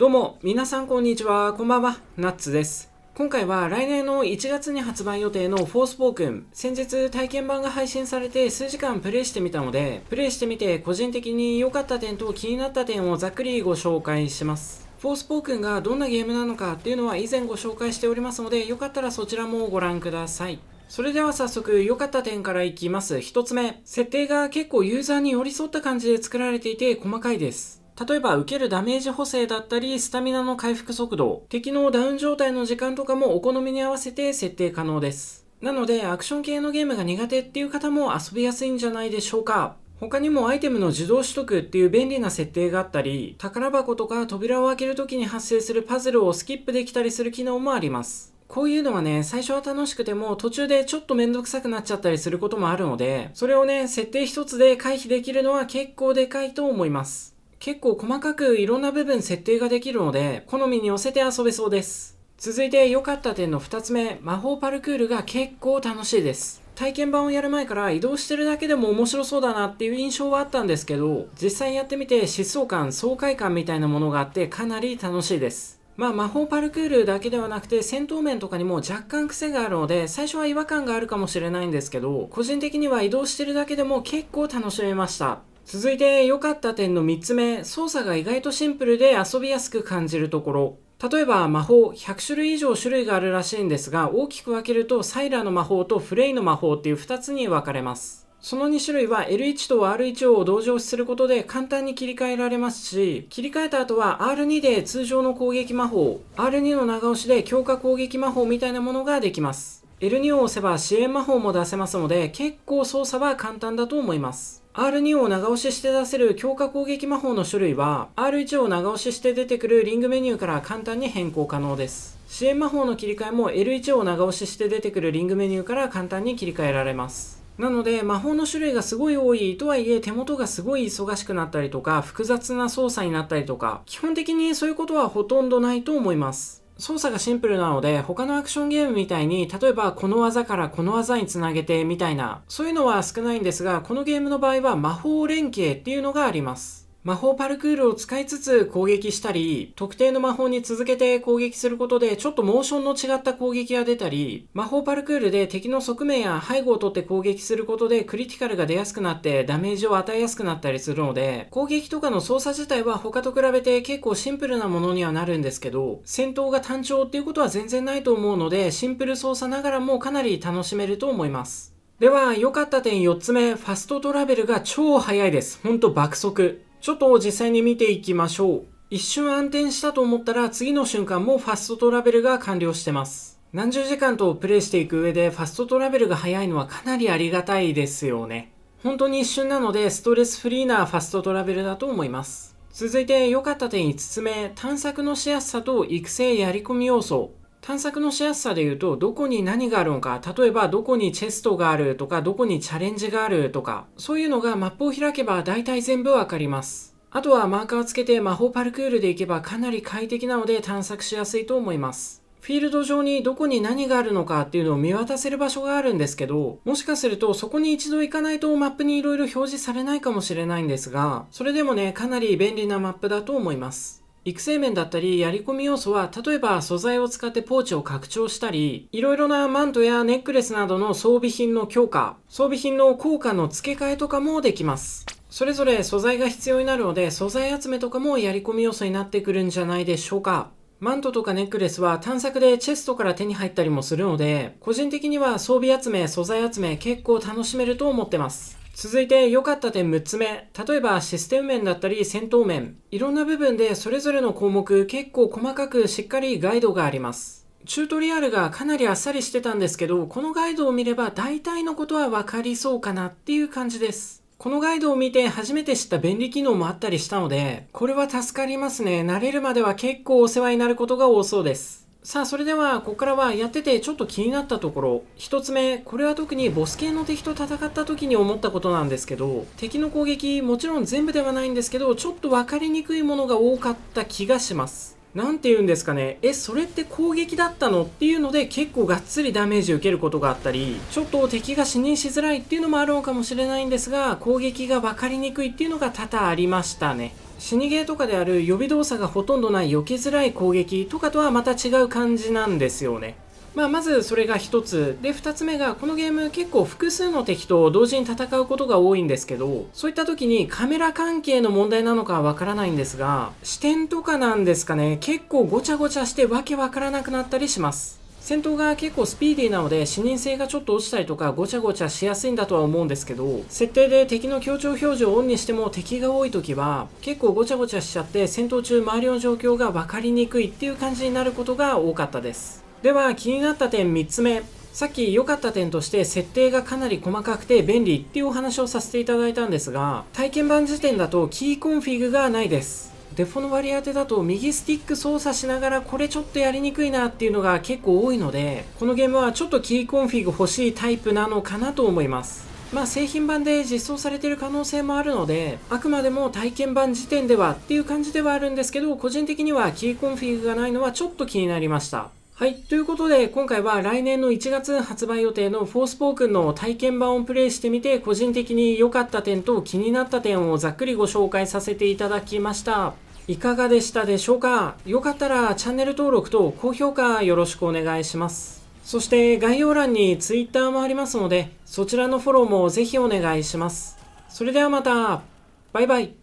どうも、皆さんこんにちは。こんばんは。ナッツです。今回は来年の1月に発売予定のフォースポークン。先日体験版が配信されて数時間プレイしてみたので、プレイしてみて個人的に良かった点と気になった点をざっくりご紹介します。フォースポークンがどんなゲームなのかっていうのは以前ご紹介しておりますので、よかったらそちらもご覧ください。それでは早速良かった点からいきます。1つ目、設定が結構ユーザーに寄り添った感じで作られていて細かいです。例えば受けるダメージ補正だったり、スタミナの回復速度、敵のダウン状態の時間とかもお好みに合わせて設定可能です。なので、アクション系のゲームが苦手っていう方も遊びやすいんじゃないでしょうか。他にもアイテムの自動取得っていう便利な設定があったり、宝箱とか扉を開ける時に発生するパズルをスキップできたりする機能もあります。こういうのはね、最初は楽しくても途中でちょっとめんどくさくなっちゃったりすることもあるので、それをね、設定一つで回避できるのは結構でかいと思います。結構細かくいろんな部分設定ができるので、好みに寄せて遊べそうです。続いて良かった点の2つ目、魔法パルクールが結構楽しいです。体験版をやる前から移動してるだけでも面白そうだなっていう印象はあったんですけど、実際やってみて疾走感、爽快感みたいなものがあってかなり楽しいです。まあ魔法パルクールだけではなくて戦闘面とかにも若干癖があるので最初は違和感があるかもしれないんですけど個人的には移動してるだけでも結構楽しめました続いて良かった点の3つ目、操作が意外とシンプルで遊びやすく感じるところ。例えば魔法100種類以上種類があるらしいんですが大きく分けるとサイラの魔法とフレイの魔法っていう2つに分かれますその2種類は L1 と R1 を同乗することで簡単に切り替えられますし切り替えた後は R2 で通常の攻撃魔法 R2 の長押しで強化攻撃魔法みたいなものができます L2 を押せば支援魔法も出せますので結構操作は簡単だと思います R2 を長押しして出せる強化攻撃魔法の種類は R1 を長押しして出てくるリングメニューから簡単に変更可能です支援魔法の切り替えも L1 を長押しして出てくるリングメニューから簡単に切り替えられますなので魔法の種類がすごい多いとはいえ手元がすごい忙しくなったりとか複雑な操作になったりとか基本的にそういうことはほとんどないと思います操作がシンプルなので、他のアクションゲームみたいに、例えばこの技からこの技につなげてみたいな、そういうのは少ないんですが、このゲームの場合は魔法連携っていうのがあります。魔法パルクールを使いつつ攻撃したり、特定の魔法に続けて攻撃することで、ちょっとモーションの違った攻撃が出たり、魔法パルクールで敵の側面や背後を取って攻撃することで、クリティカルが出やすくなってダメージを与えやすくなったりするので、攻撃とかの操作自体は他と比べて結構シンプルなものにはなるんですけど、戦闘が単調っていうことは全然ないと思うので、シンプル操作ながらもかなり楽しめると思います。では、良かった点4つ目、ファストトラベルが超速いです。ほんと爆速。ちょっと実際に見ていきましょう。一瞬暗転したと思ったら次の瞬間もファストトラベルが完了してます。何十時間とプレイしていく上でファストトラベルが早いのはかなりありがたいですよね。本当に一瞬なのでストレスフリーなファストトラベルだと思います。続いて良かった点5つ目、探索のしやすさと育成やり込み要素。探索のしやすさで言うと、どこに何があるのか、例えばどこにチェストがあるとか、どこにチャレンジがあるとか、そういうのがマップを開けば大体全部わかります。あとはマーカーをつけて魔法パルクールで行けばかなり快適なので探索しやすいと思います。フィールド上にどこに何があるのかっていうのを見渡せる場所があるんですけど、もしかするとそこに一度行かないとマップに色々表示されないかもしれないんですが、それでもね、かなり便利なマップだと思います。育成面だったり、やり込み要素は、例えば素材を使ってポーチを拡張したり、いろいろなマントやネックレスなどの装備品の強化、装備品の効果の付け替えとかもできます。それぞれ素材が必要になるので、素材集めとかもやり込み要素になってくるんじゃないでしょうか。マントとかネックレスは探索でチェストから手に入ったりもするので、個人的には装備集め、素材集め結構楽しめると思ってます。続いて良かった点6つ目。例えばシステム面だったり戦闘面。いろんな部分でそれぞれの項目結構細かくしっかりガイドがあります。チュートリアルがかなりあっさりしてたんですけど、このガイドを見れば大体のことはわかりそうかなっていう感じです。このガイドを見て初めて知った便利機能もあったりしたので、これは助かりますね。慣れるまでは結構お世話になることが多そうです。さあそれではここからはやっててちょっと気になったところ1つ目これは特にボス系の敵と戦った時に思ったことなんですけど敵の攻撃もちろん全部ではないんですけどちょっと分かりにくいものが多かった気がします何て言うんですかねえそれって攻撃だったのっていうので結構がっつりダメージ受けることがあったりちょっと敵が死にしづらいっていうのもあるのかもしれないんですが攻撃が分かりにくいっていうのが多々ありましたね死にゲーとかである予備動作がほとんどない避けづらい攻撃とかとはまた違う感じなんですよねまあ、まずそれが1つで2つ目がこのゲーム結構複数の敵と同時に戦うことが多いんですけどそういった時にカメラ関係の問題なのかわからないんですが視点とかなんですかね結構ごちゃごちゃしてわけわからなくなったりします戦闘が結構スピーディーなので視認性がちょっと落ちたりとかごちゃごちゃしやすいんだとは思うんですけど設定で敵の強調表示をオンにしても敵が多い時は結構ごちゃごちゃしちゃって戦闘中周りの状況が分かりにくいっていう感じになることが多かったですでは気になった点3つ目さっき良かった点として設定がかなり細かくて便利っていうお話をさせていただいたんですが体験版時点だとキーコンフィグがないですデフォの割り当てだと右スティック操作しながらこれちょっとやりにくいなっていうのが結構多いのでこのゲームはちょっとキーコンフィグ欲しいタイプなのかなと思いますまあ製品版で実装されてる可能性もあるのであくまでも体験版時点ではっていう感じではあるんですけど個人的にはキーコンフィグがないのはちょっと気になりましたはい。ということで、今回は来年の1月発売予定のフォースポークンの体験版をプレイしてみて、個人的に良かった点と気になった点をざっくりご紹介させていただきました。いかがでしたでしょうかよかったらチャンネル登録と高評価よろしくお願いします。そして概要欄に Twitter もありますので、そちらのフォローもぜひお願いします。それではまた。バイバイ。